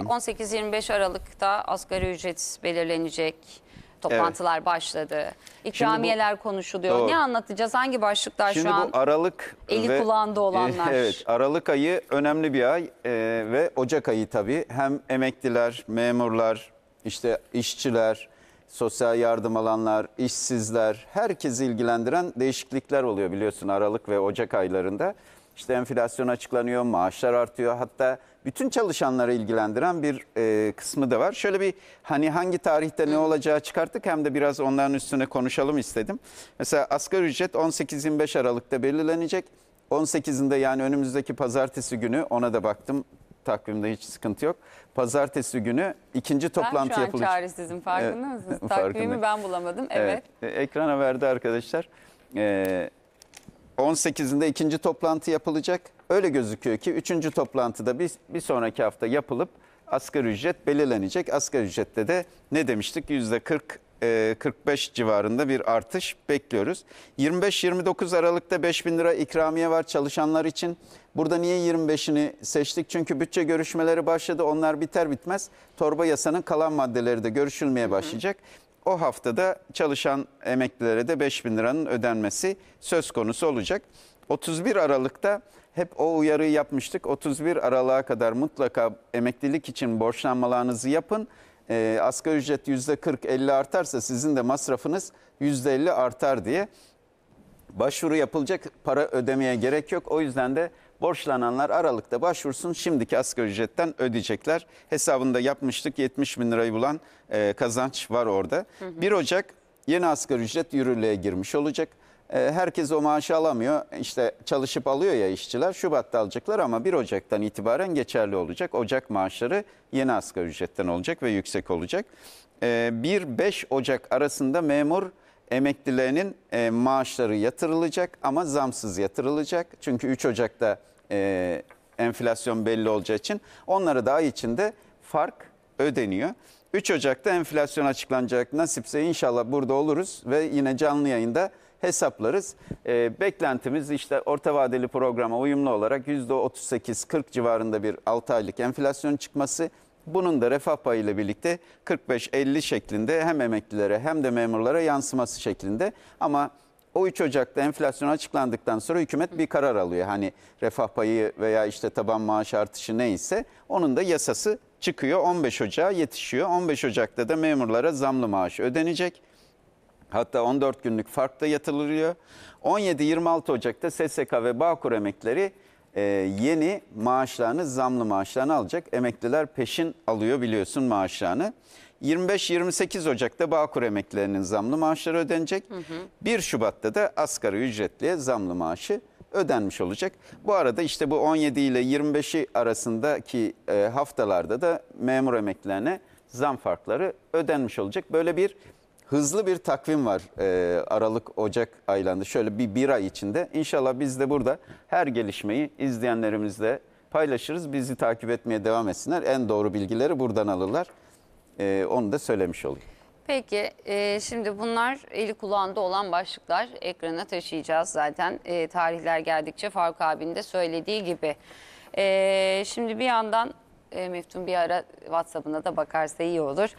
18-25 Aralık'ta asgari ücret belirlenecek. Toplantılar başladı. İkramiyeler konuşuluyor. Doğru. Ne anlatacağız? Hangi başlıklar Şimdi şu an bu Aralık eli ve, kulağında e, olanlar? Evet, Aralık ayı önemli bir ay e, ve Ocak ayı tabii. Hem emekliler, memurlar, işte işçiler, sosyal yardım alanlar, işsizler, herkesi ilgilendiren değişiklikler oluyor biliyorsun Aralık ve Ocak aylarında. İşte enflasyon açıklanıyor, maaşlar artıyor. Hatta bütün çalışanları ilgilendiren bir e, kısmı da var. Şöyle bir hani hangi tarihte ne olacağı çıkarttık hem de biraz onların üstüne konuşalım istedim. Mesela asgari ücret 18-25 Aralık'ta belirlenecek. 18'inde yani önümüzdeki pazartesi günü ona da baktım takvimde hiç sıkıntı yok. Pazartesi günü ikinci toplantı yapılacak. Ben şu an çaresizim farkında mı? Takvimi ben bulamadım. Evet. evet. E, ekrana verdi arkadaşlar. Ee, 18'inde ikinci toplantı yapılacak. Öyle gözüküyor ki üçüncü toplantıda bir, bir sonraki hafta yapılıp asgari ücret belirlenecek. Asgari ücrette de ne demiştik? yüzde %40 45 e, civarında bir artış bekliyoruz. 25-29 Aralık'ta 5 bin lira ikramiye var çalışanlar için. Burada niye 25'ini seçtik? Çünkü bütçe görüşmeleri başladı. Onlar biter bitmez torba yasanın kalan maddeleri de görüşülmeye başlayacak o haftada çalışan emeklilere de 5 bin liranın ödenmesi söz konusu olacak. 31 Aralık'ta hep o uyarıyı yapmıştık. 31 Aralık'a kadar mutlaka emeklilik için borçlanmalarınızı yapın. E, asgari ücret %40-50 artarsa sizin de masrafınız %50 artar diye başvuru yapılacak para ödemeye gerek yok. O yüzden de borçlananlar Aralık'ta başvursun şimdiki asgari ücretten ödeyecekler. Hesabında yapmıştık 70 bin lirayı bulan e, kazanç var orada. Hı hı. 1 Ocak yeni asgari ücret yürürlüğe girmiş olacak. E, herkes o maaşı alamıyor. İşte çalışıp alıyor ya işçiler. Şubat'ta alacaklar ama 1 Ocak'tan itibaren geçerli olacak. Ocak maaşları yeni asgari ücretten olacak ve yüksek olacak. 1-5 e, Ocak arasında memur emeklilerinin e, maaşları yatırılacak ama zamsız yatırılacak. Çünkü 3 Ocak'ta e, enflasyon belli olacağı için onlara da ay içinde fark ödeniyor. 3 Ocak'ta enflasyon açıklanacak. Nasipse inşallah burada oluruz ve yine canlı yayında hesaplarız. E, beklentimiz işte orta vadeli programa uyumlu olarak %38-40 civarında bir 6 aylık enflasyon çıkması bunun da refah payı ile birlikte 45-50 şeklinde hem emeklilere hem de memurlara yansıması şeklinde. Ama o 3 Ocak'ta enflasyon açıklandıktan sonra hükümet bir karar alıyor. Hani refah payı veya işte taban maaş artışı neyse onun da yasası çıkıyor 15 Ocak'a yetişiyor. 15 Ocak'ta da memurlara zamlı maaş ödenecek. Hatta 14 günlük fark da yatırılıyor 17-26 Ocak'ta SSK ve Bağkur emekleri e, yeni maaşlarını, zamlı maaşlarını alacak. Emekliler peşin alıyor biliyorsun maaşlarını. 25-28 Ocak'ta Bağkur emeklilerinin zamlı maaşları ödenecek. Hı hı. 1 Şubat'ta da asgari ücretliye zamlı maaşı ödenmiş olacak. Bu arada işte bu 17 ile 25'i arasındaki e, haftalarda da memur emeklilerine zam farkları ödenmiş olacak. Böyle bir hızlı bir takvim var e, Aralık Ocak aylarında. Şöyle bir bir ay içinde İnşallah biz de burada her gelişmeyi izleyenlerimizle paylaşırız. Bizi takip etmeye devam etsinler. En doğru bilgileri buradan alırlar. E, onu da söylemiş olayım. Peki e, şimdi bunlar eli kulağında olan başlıklar ekrana taşıyacağız zaten e, tarihler geldikçe Faruk abinin de söylediği gibi. E, şimdi bir yandan e, Meftun bir ara WhatsApp'ına da bakarsa iyi olur.